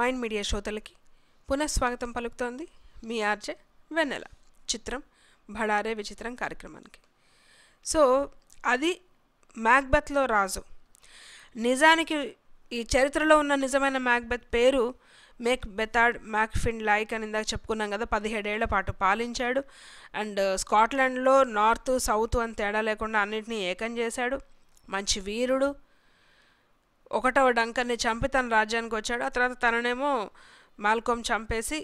mind media శ్రోతలకి పునఃస్వాగతం పలుకుతోంది మీ ఆర్జే వెన్నెల చిత్రం భడారే విచిత్రం కార్యక్రమానికి సో అది మ్యాక్బెత్లో రాజు నిజానికి ఈ చరిత్రలో ఉన్న నిజమైన మ్యాక్బెత్ పేరు మేక్ బెతాడ్ మ్యాక్ఫిన్ లైక్ అని ఇందాక చెప్పుకున్నాం కదా పదిహేడేళ్ల పాటు పాలించాడు అండ్ స్కాట్లాండ్లో నార్త్ సౌత్ అని తేడా లేకుండా అన్నింటినీ ఏకం చేశాడు మంచి వీరుడు ఒకటవ డంకర్ని చంపి తన రాజ్యానికి వచ్చాడు ఆ తర్వాత తననేమో మాల్కోమ్ చంపేసి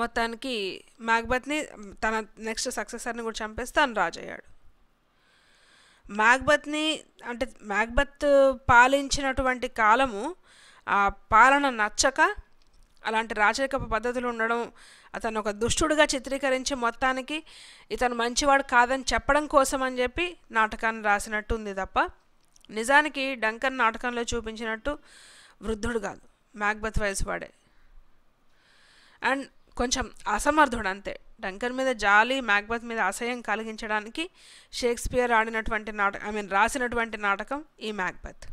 మొత్తానికి మ్యాగ్బత్ని తన నెక్స్ట్ సక్సెసర్ని కూడా చంపేసి తను రాజయ్యాడు మ్యాగ్బత్ని అంటే మ్యాగ్బత్ పాలించినటువంటి కాలము ఆ పాలన నచ్చక అలాంటి రాచరిక పద్ధతులు ఉండడం అతను ఒక దుష్టుడుగా చిత్రీకరించి మొత్తానికి ఇతను మంచివాడు కాదని చెప్పడం కోసం అని చెప్పి నాటకాన్ని రాసినట్టుంది తప్ప నిజానికి డంకన్ నాటకంలో చూపించినట్టు వృద్ధుడు కాదు మ్యాక్బత్ వాడే అండ్ కొంచెం అసమర్థుడు అంతే డంకన్ మీద జాలి మ్యాక్బత్ మీద అసహ్యం కలిగించడానికి షేక్స్పియర్ ఆడినటువంటి నాటకం ఐ మీన్ రాసినటువంటి నాటకం ఈ మ్యాక్బత్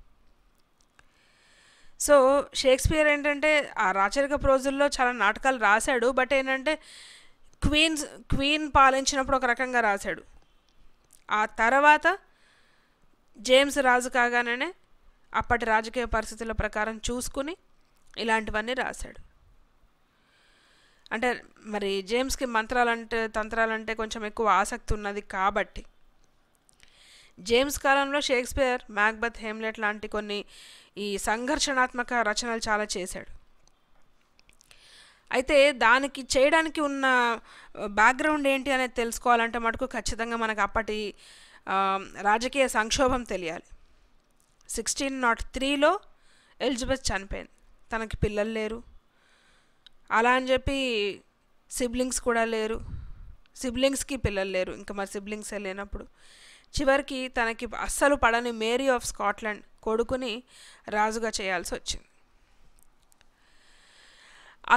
సో షేక్స్పియర్ ఏంటంటే ఆ రాచరిక ప్రోజుల్లో చాలా నాటకాలు రాశాడు బట్ ఏంటంటే క్వీన్స్ క్వీన్ పాలించినప్పుడు ఒక రకంగా రాశాడు ఆ తర్వాత జేమ్స్ రాజు కాగానే అప్పటి రాజకీయ పరిస్థితుల ప్రకారం చూసుకుని ఇలాంటివన్నీ రాశాడు అంటే మరి జేమ్స్కి మంత్రాలంటే తంత్రాలంటే కొంచెం ఎక్కువ ఆసక్తి ఉన్నది కాబట్టి జేమ్స్ కాలంలో షేక్స్పియర్ మ్యాక్బత్ హేమ్లెట్ లాంటి కొన్ని ఈ సంఘర్షణాత్మక రచనలు చాలా చేశాడు అయితే దానికి చేయడానికి ఉన్న బ్యాక్గ్రౌండ్ ఏంటి అనేది తెలుసుకోవాలంటే మటుకు ఖచ్చితంగా మనకు అప్పటి రాజకీయ సంక్షోభం తెలియాలి సిక్స్టీన్ నాట్ త్రీలో ఎలిజబెత్ చనిపోయింది తనకి పిల్లలు లేరు అలా అని చెప్పి సిబ్లింగ్స్ కూడా లేరు సిబ్లింగ్స్కి పిల్లలు లేరు ఇంకా మరి సిబ్లింగ్స్ లేనప్పుడు చివరికి తనకి అస్సలు పడని మేరీ ఆఫ్ స్కాట్లాండ్ కొడుకుని రాజుగా చేయాల్సి వచ్చింది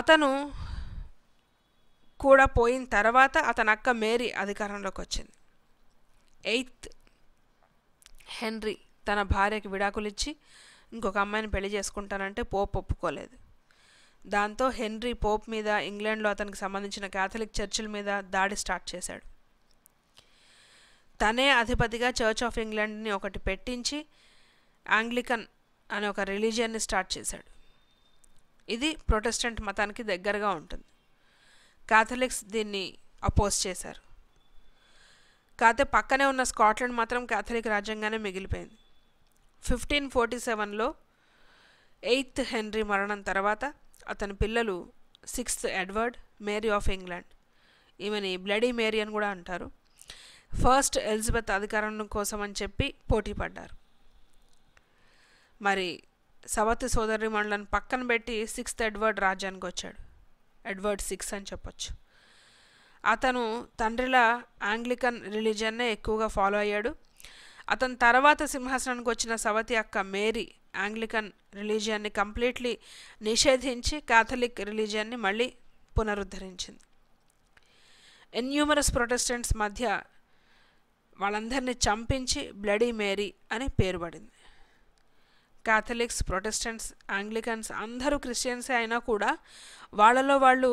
అతను కూడా పోయిన తర్వాత అతని అక్క మేరీ అధికారంలోకి వచ్చింది ఎయిత్ హెన్రీ తన భార్యకి విడాకులిచ్చి ఇంకొక అమ్మాయిని పెళ్లి చేసుకుంటానంటే పోప్ ఒప్పుకోలేదు దాంతో హెన్రీ పోప్ మీద ఇంగ్లాండ్లో అతనికి సంబంధించిన క్యాథలిక్ చర్చిల మీద దాడి స్టార్ట్ చేశాడు తనే అధిపతిగా చర్చ్ ఆఫ్ ఇంగ్లాండ్ని ఒకటి పెట్టించి ఆంగ్లికన్ అనే ఒక రిలీజియన్ని స్టార్ట్ చేశాడు ఇది ప్రొటెస్టెంట్ మతానికి దగ్గరగా ఉంటుంది కాథలిక్స్ దీన్ని అపోజ్ చేశారు కాకపోతే పక్కనే ఉన్న స్కాట్లాండ్ మాత్రం క్యాథలిక్ రాజ్యంగానే మిగిలిపోయింది ఫిఫ్టీన్ ఫోర్టీ సెవెన్లో ఎయిత్ హెన్రీ మరణం తర్వాత అతని పిల్లలు sixth Edward Mary of England ఈమెని బ్లడీ మేరీ అని కూడా అంటారు ఫస్ట్ ఎలిజబెత్ అధికారం కోసం అని చెప్పి పోటీ పడ్డారు మరి సవత్ సోదరి మండలను పక్కన పెట్టి సిక్స్త్ ఎడ్వర్డ్ రాజ్యానికి వచ్చాడు ఎడ్వర్డ్ సిక్స్ అని చెప్పొచ్చు అతను తండ్రిల ఆంగ్లికన్ రిలీజన్నే ఎక్కువగా ఫాలో అయ్యాడు అతని తర్వాత సింహాసనానికి వచ్చిన సవతి అక్క మేరీ ఆంగ్లికన్ రిలీజియన్ని కంప్లీట్లీ నిషేధించి కాథలిక్ రిలీజియన్ని మళ్ళీ పునరుద్ధరించింది ఎన్యూమరస్ ప్రొటెస్టెంట్స్ మధ్య వాళ్ళందరినీ చంపించి బ్లడీ మేరీ అని పేరు పడింది కాథలిక్స్ ప్రొటెస్టెంట్స్ ఆంగ్లికన్స్ అందరూ క్రిస్టియన్సే అయినా కూడా వాళ్ళలో వాళ్ళు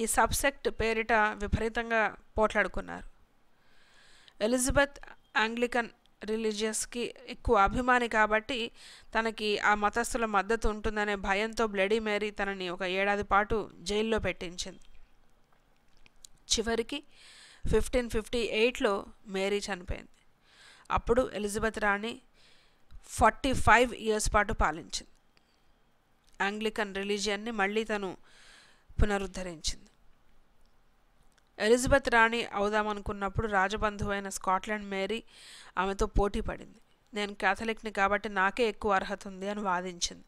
ఈ సబ్సెక్ట్ పేరిట విపరీతంగా పోట్లాడుకున్నారు ఎలిజబెత్ ఆంగ్లికన్ రిలీజియస్కి ఎక్కువ అభిమాని కాబట్టి తనకి ఆ మతస్థుల మద్దతు ఉంటుందనే భయంతో బ్లడీ మేరీ తనని ఒక ఏడాది పాటు జైల్లో పెట్టించింది చివరికి ఫిఫ్టీన్ ఫిఫ్టీ ఎయిట్లో మేరీ చనిపోయింది అప్పుడు ఎలిజబెత్ రాణి ఫార్టీ ఫైవ్ ఇయర్స్ పాటు పాలించింది ఆంగ్లికన్ రిలీజియన్ని మళ్ళీ తను పునరుద్ధరించింది ఎలిజబెత్ రాణి అవుదామనుకున్నప్పుడు రాజబంధువైన స్కాట్లాండ్ మేరీ ఆమెతో పోటీ పడింది నేను క్యాథలిక్ని కాబట్టి నాకే ఎక్కువ అర్హత ఉంది అని వాదించింది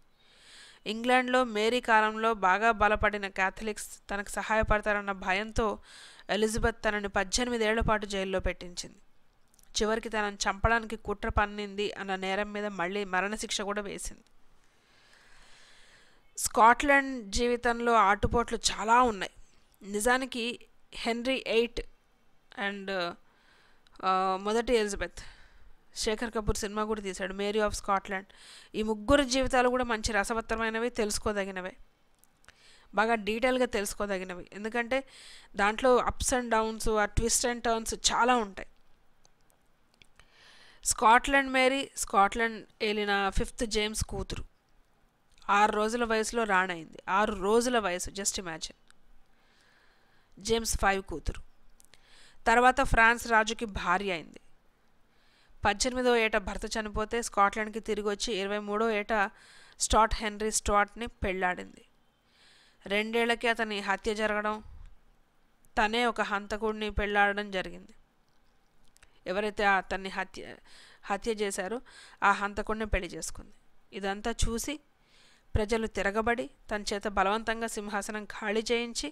ఇంగ్లాండ్లో మేరీ కాలంలో బాగా బలపడిన క్యాథలిక్స్ తనకు సహాయపడతారన్న భయంతో ఎలిజబెత్ తనని పద్దెనిమిదేళ్ల పాటు జైల్లో పెట్టించింది చివరికి తనను చంపడానికి కుట్ర పన్నింది అన్న నేరం మీద మళ్ళీ మరణశిక్ష కూడా వేసింది స్కాట్లాండ్ జీవితంలో ఆటుపోట్లు చాలా ఉన్నాయి నిజానికి హెన్రీ ఎయిట్ అండ్ మొదటి ఎలిజబెత్ శేఖర్ కపూర్ సినిమా కూడా తీశాడు మేరీ ఆఫ్ స్కాట్లాండ్ ఈ ముగ్గురు జీవితాలు కూడా మంచి రసవత్తరమైనవి తెలుసుకోదగినవే బాగా డీటెయిల్గా తెలుసుకోదగినవి ఎందుకంటే దాంట్లో అప్స్ అండ్ డౌన్స్ ఆ ట్విస్ట్ అండ్ టర్న్స్ చాలా ఉంటాయి స్కాట్లాండ్ మేరీ స్కాట్లాండ్ ఏలిన ఫిఫ్త్ జేమ్స్ కూతురు ఆరు రోజుల వయసులో అయింది ఆరు రోజుల వయసు జస్ట్ ఇమాజిన్ జేమ్స్ ఫైవ్ కూతురు తర్వాత ఫ్రాన్స్ రాజుకి భార్య అయింది పద్దెనిమిదో ఏట భర్త చనిపోతే స్కాట్లాండ్కి తిరిగి వచ్చి ఇరవై మూడో ఏట స్టాట్ హెన్రీ స్టాట్ని పెళ్లాడింది రెండేళ్లకి అతని హత్య జరగడం తనే ఒక హంతకుడిని పెళ్లాడడం జరిగింది ఎవరైతే అతన్ని హత్య హత్య చేశారో ఆ హంతకుడిని పెళ్లి చేసుకుంది ఇదంతా చూసి ప్రజలు తిరగబడి తన చేత బలవంతంగా సింహాసనం ఖాళీ చేయించి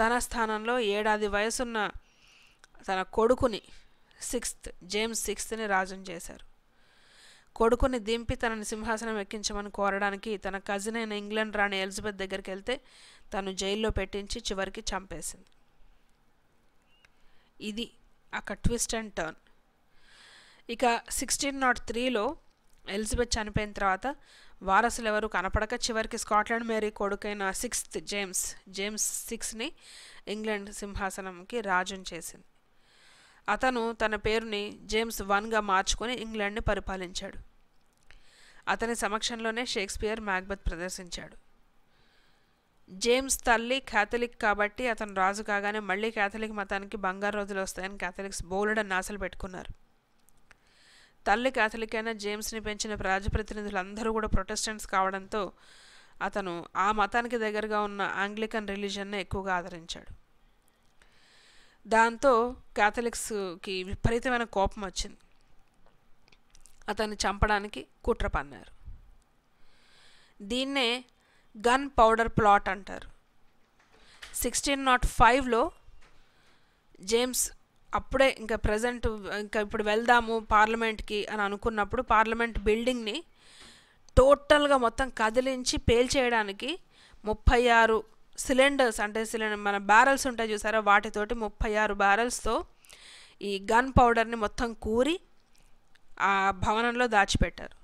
తన స్థానంలో ఏడాది వయసున్న తన కొడుకుని సిక్స్త్ జేమ్స్ సిక్స్త్ని రాజం చేశారు కొడుకుని దింపి తనని సింహాసనం ఎక్కించమని కోరడానికి తన కజిన్ అయిన ఇంగ్లాండ్ రాణి ఎలిజబెత్ దగ్గరికి వెళ్తే తను జైల్లో పెట్టించి చివరికి చంపేసింది ఇది అక్కడ ట్విస్ట్ అండ్ టర్న్ ఇక సిక్స్టీన్ నాట్ త్రీలో ఎలిజబెత్ చనిపోయిన తర్వాత వారసులు ఎవరు కనపడక చివరికి స్కాట్లాండ్ మేరీ కొడుకైన సిక్స్త్ జేమ్స్ జేమ్స్ సిక్స్ని ఇంగ్లాండ్ సింహాసనంకి రాజుని చేసింది అతను తన పేరుని జేమ్స్ వన్గా మార్చుకొని ఇంగ్లాండ్ని పరిపాలించాడు అతని సమక్షంలోనే షేక్స్పియర్ మ్యాగ్బత్ ప్రదర్శించాడు జేమ్స్ తల్లి క్యాథలిక్ కాబట్టి అతను రాజు కాగానే మళ్ళీ క్యాథలిక్ మతానికి బంగారు రోజులు వస్తాయని క్యాథలిక్స్ బోలెడని ఆశలు పెట్టుకున్నారు తల్లి క్యాథలిక్ అయిన జేమ్స్ని పెంచిన ప్రజాప్రతినిధులందరూ కూడా ప్రొటెస్టెంట్స్ కావడంతో అతను ఆ మతానికి దగ్గరగా ఉన్న ఆంగ్లికన్ రిలీజన్నే ఎక్కువగా ఆదరించాడు దాంతో క్యాథలిక్స్కి విపరీతమైన కోపం వచ్చింది అతన్ని చంపడానికి కుట్ర పన్నారు దీన్నే గన్ పౌడర్ ప్లాట్ అంటారు సిక్స్టీన్ నాట్ ఫైవ్లో జేమ్స్ అప్పుడే ఇంకా ప్రజెంట్ ఇంకా ఇప్పుడు వెళ్దాము పార్లమెంట్కి అని అనుకున్నప్పుడు పార్లమెంట్ బిల్డింగ్ని టోటల్గా మొత్తం కదిలించి పేల్చేయడానికి ముప్పై ఆరు సిలిండర్స్ అంటే సిలిండర్ మన బ్యారల్స్ ఉంటాయి చూసారా వాటితోటి ముప్పై ఆరు బ్యారల్స్తో ఈ గన్ పౌడర్ని మొత్తం కూరి ఆ భవనంలో దాచిపెట్టారు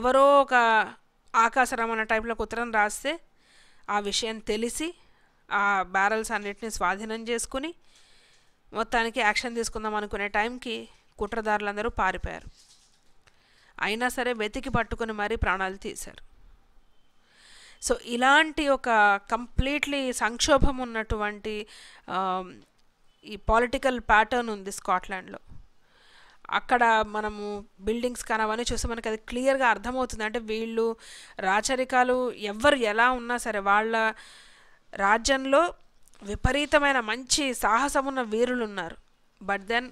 ఎవరో ఒక ఆకాశరమణ టైప్లో ఉత్తరం రాస్తే ఆ విషయం తెలిసి ఆ బ్యారల్స్ అన్నిటిని స్వాధీనం చేసుకుని మొత్తానికి యాక్షన్ తీసుకుందాం అనుకునే టైంకి కుట్రదారులందరూ పారిపోయారు అయినా సరే వెతికి పట్టుకుని మరీ ప్రాణాలు తీశారు సో ఇలాంటి ఒక కంప్లీట్లీ సంక్షోభం ఉన్నటువంటి ఈ పాలిటికల్ ప్యాటర్న్ ఉంది స్కాట్లాండ్లో అక్కడ మనము బిల్డింగ్స్ కానీ అవన్నీ చూస్తే మనకి అది క్లియర్గా అర్థమవుతుంది అంటే వీళ్ళు రాచరికాలు ఎవరు ఎలా ఉన్నా సరే వాళ్ళ రాజ్యంలో విపరీతమైన మంచి సాహసమున్న వీరులు ఉన్నారు బట్ దెన్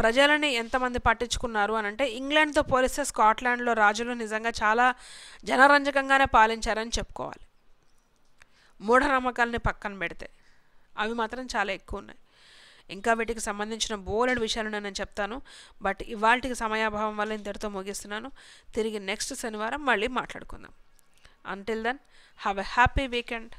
ప్రజలని ఎంతమంది పట్టించుకున్నారు అని అంటే ఇంగ్లాండ్తో పోలిస్తే స్కాట్లాండ్లో రాజులు నిజంగా చాలా జనరంజకంగానే పాలించారని చెప్పుకోవాలి మూఢనమ్మకాలని పక్కన పెడితే అవి మాత్రం చాలా ఎక్కువ ఉన్నాయి ఇంకా వీటికి సంబంధించిన బోలెడు విషయాలు నేను చెప్తాను బట్ ఇవాళకి సమయాభావం వల్ల ఇంతటితో ముగిస్తున్నాను తిరిగి నెక్స్ట్ శనివారం మళ్ళీ మాట్లాడుకుందాం until then have a happy weekend